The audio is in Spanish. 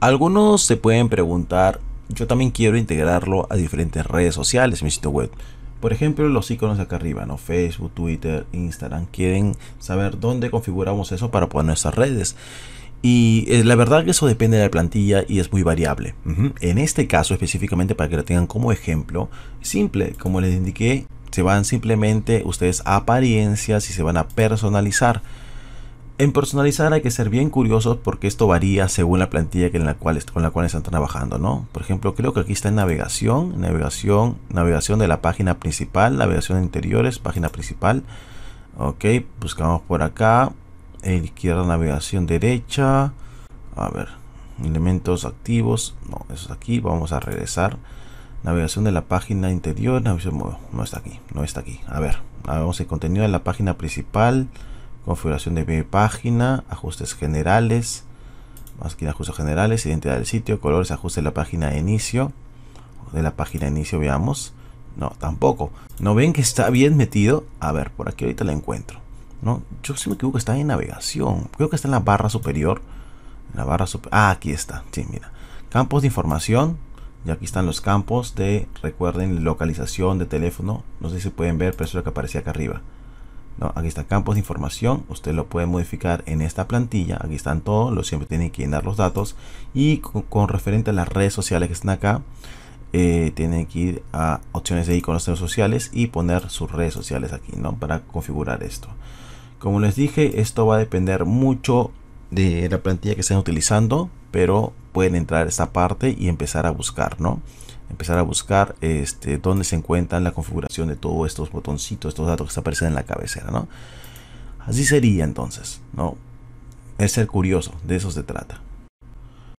Algunos se pueden preguntar, yo también quiero integrarlo a diferentes redes sociales, mi sitio web. Por ejemplo, los iconos acá arriba, ¿no? Facebook, Twitter, Instagram, quieren saber dónde configuramos eso para poner nuestras redes. Y eh, la verdad que eso depende de la plantilla y es muy variable. En este caso, específicamente para que lo tengan como ejemplo, simple, como les indiqué, se van simplemente ustedes a apariencias y se van a personalizar. En personalizar hay que ser bien curiosos porque esto varía según la plantilla en la cual, con la cual están trabajando, ¿no? Por ejemplo, creo que aquí está en navegación, navegación, navegación de la página principal, navegación de interiores, página principal. Ok, buscamos por acá, izquierda, navegación derecha. A ver, elementos activos, no, eso es aquí, vamos a regresar. Navegación de la página interior, no, no está aquí, no está aquí. A ver, vamos el contenido de la página principal configuración de mi página, ajustes generales, más que ajustes generales, identidad del sitio, colores, ajuste de la página de inicio, de la página de inicio veamos, no, tampoco, ¿no ven que está bien metido? A ver, por aquí ahorita la encuentro, ¿no? Yo si me equivoco está en navegación, creo que está en la barra superior, la barra ah, aquí está, sí, mira, campos de información, y aquí están los campos de, recuerden, localización de teléfono, no sé si pueden ver, pero eso es lo que aparecía acá arriba, Aquí está campos de información, usted lo puede modificar en esta plantilla, aquí están todos, lo siempre tienen que llenar los datos y con, referente a las redes sociales que están acá, eh, tienen que ir a opciones de iconos sociales y poner sus redes sociales aquí, ¿no? Para configurar esto. Como les dije, esto va a depender mucho de la plantilla que estén utilizando, pero pueden entrar a esta parte y empezar a buscar, ¿no? empezar a buscar este, dónde se encuentra la configuración de todos estos botoncitos, estos datos que aparecen en la cabecera, ¿no? Así sería entonces, ¿no? Es ser curioso, de eso se trata.